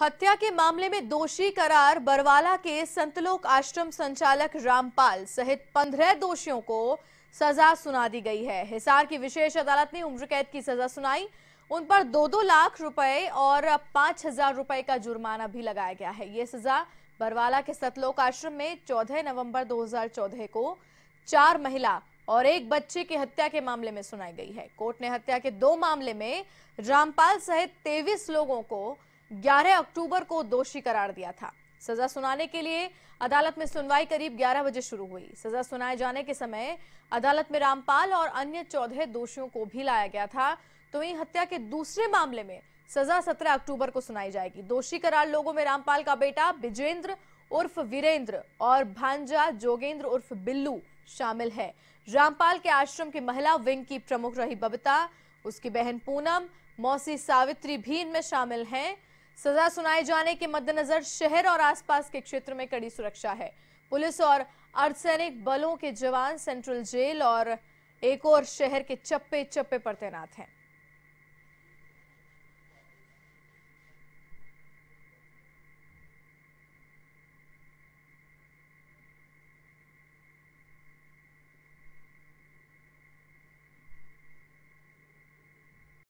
हत्या के मामले में दोषी करार बरवाला के संतलोक आश्रम संचालक रामपाल सहित पंद्रह दोषियों को सजा सुना दी गई है हिसार की विशेष अदालत ने उम्र कैद की सजा सुनाई उन पर दो दो लाख रुपए और पांच हजार रुपए का जुर्माना भी लगाया गया है ये सजा बरवाला के सतलोक आश्रम में 14 नवंबर 2014 को चार महिला और एक बच्चे की हत्या के मामले में सुनाई गई है कोर्ट ने हत्या के दो मामले में रामपाल सहित तेवीस लोगों को 11 अक्टूबर को दोषी करार दिया था सजा सुनाने के लिए अदालत में सुनवाई करीब 11 बजे शुरू हुई सजा सुनाए जाने के समय अदालत में रामपाल और अन्य चौदह दोषियों को भी लाया गया था तो वहीं हत्या के दूसरे मामले में सजा 17 अक्टूबर को सुनाई जाएगी दोषी करार लोगों में रामपाल का बेटा विजेंद्र उर्फ वीरेंद्र और भांजा जोगेंद्र उर्फ बिल्लू शामिल है रामपाल के आश्रम की महिला विंग की प्रमुख रही बबिता उसकी बहन पूनम मौसी सावित्री भी इनमें शामिल हैं सजा सुनाए जाने के मद्देनजर शहर और आसपास के क्षेत्र में कड़ी सुरक्षा है पुलिस और अर्धसैनिक बलों के जवान सेंट्रल जेल और एक और शहर के चप्पे चप्पे पर तैनात हैं